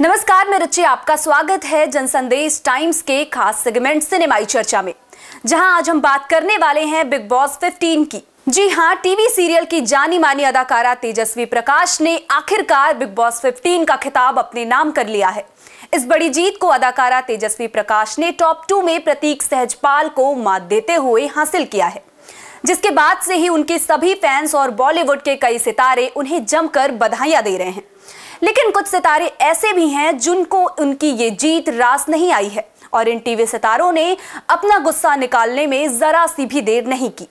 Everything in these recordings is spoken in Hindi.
नमस्कार मैं रुचि आपका स्वागत है जनसंदेश टाइम्स के खास सेगमेंट सिनेमाई चर्चा में जहां आज हम बात करने वाले हैं बिग बॉस 15 की जी हां टीवी सीरियल की जानी मानी अदाकारा तेजस्वी प्रकाश ने आखिरकार बिग बॉस 15 का खिताब अपने नाम कर लिया है इस बड़ी जीत को अदाकारा तेजस्वी प्रकाश ने टॉप टू में प्रतीक सहजपाल को मात देते हुए हासिल किया है जिसके बाद से ही उनके सभी फैंस और बॉलीवुड के कई सितारे उन्हें जमकर बधाइयां दे रहे हैं लेकिन कुछ सितारे ऐसे भी हैं जिनको उनकी ये जीत रास नहीं आई है और इन टीवी सितारों ने अपना गुस्सा निकालने में जरा सी भी देर नहीं की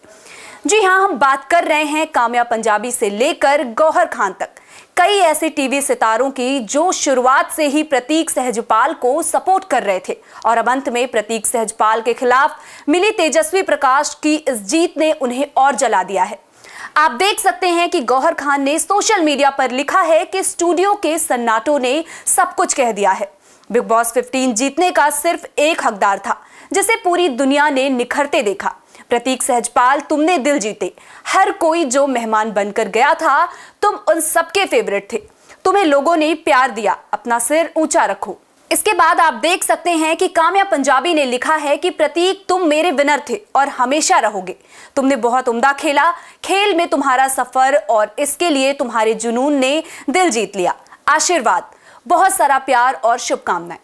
जी हाँ हम बात कर रहे हैं कामया पंजाबी से लेकर गौहर खान तक कई ऐसे टीवी सितारों की जो शुरुआत से ही प्रतीक सहजपाल को सपोर्ट कर रहे थे और अब अंत में प्रतीक सहजपाल के खिलाफ मिली तेजस्वी प्रकाश की इस जीत ने उन्हें और जला दिया है आप देख सकते हैं कि गौहर खान ने सोशल मीडिया पर लिखा है कि स्टूडियो के सन्नाटों ने सब कुछ कह दिया है बिग बॉस 15 जीतने का सिर्फ एक हकदार था जिसे पूरी दुनिया ने निखरते देखा प्रतीक सहजपाल तुमने दिल जीते हर कोई जो मेहमान बनकर गया था तुम उन सबके फेवरेट थे तुम्हें लोगों ने प्यार दिया अपना सिर ऊंचा रखो इसके बाद आप देख सकते हैं कि काम्या पंजाबी ने लिखा है कि प्रतीक तुम मेरे विनर थे और हमेशा रहोगे तुमने बहुत उम्दा खेला खेल में तुम्हारा सफर और इसके लिए तुम्हारे जुनून ने दिल जीत लिया आशीर्वाद बहुत सारा प्यार और शुभकामनाएं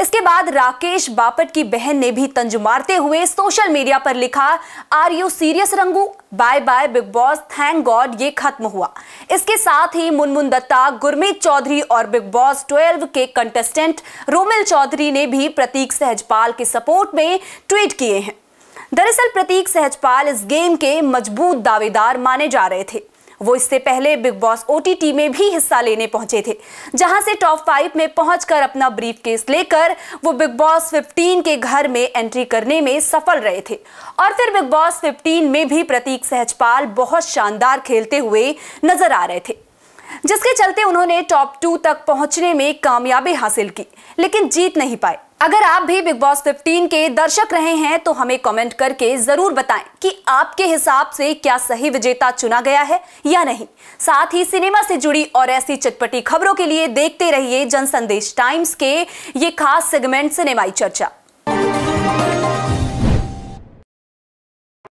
इसके बाद राकेश बापट की बहन ने भी तंज मारते हुए सोशल मीडिया पर लिखा आर यू सीरियस रंगू bye bye Bigg Boss thank God ये खत्म हुआ इसके साथ ही मुनमुन दत्ता गुरमीत चौधरी और बिग बॉस 12 के कंटेस्टेंट रोमिल चौधरी ने भी प्रतीक सहजपाल के सपोर्ट में ट्वीट किए हैं दरअसल प्रतीक सहजपाल इस गेम के मजबूत दावेदार माने जा रहे थे वो इससे पहले बिग बॉस ओटीटी में भी हिस्सा लेने पहुंचे थे जहां से टॉप फाइव में पहुंचकर अपना ब्रीफ केस लेकर वो बिग बॉस 15 के घर में एंट्री करने में सफल रहे थे और फिर बिग बॉस 15 में भी प्रतीक सहजपाल बहुत शानदार खेलते हुए नजर आ रहे थे जिसके चलते उन्होंने टॉप टू तक पहुंचने में कामयाबी हासिल की लेकिन जीत नहीं पाए अगर आप भी बिग बॉस 15 के दर्शक रहे हैं तो हमें कमेंट करके जरूर बताएं कि आपके हिसाब से क्या सही विजेता चुना गया है या नहीं साथ ही सिनेमा से जुड़ी और ऐसी चटपटी खबरों के लिए देखते रहिए जन संदेश टाइम्स के ये खास सेगमेंट सिनेमाई चर्चा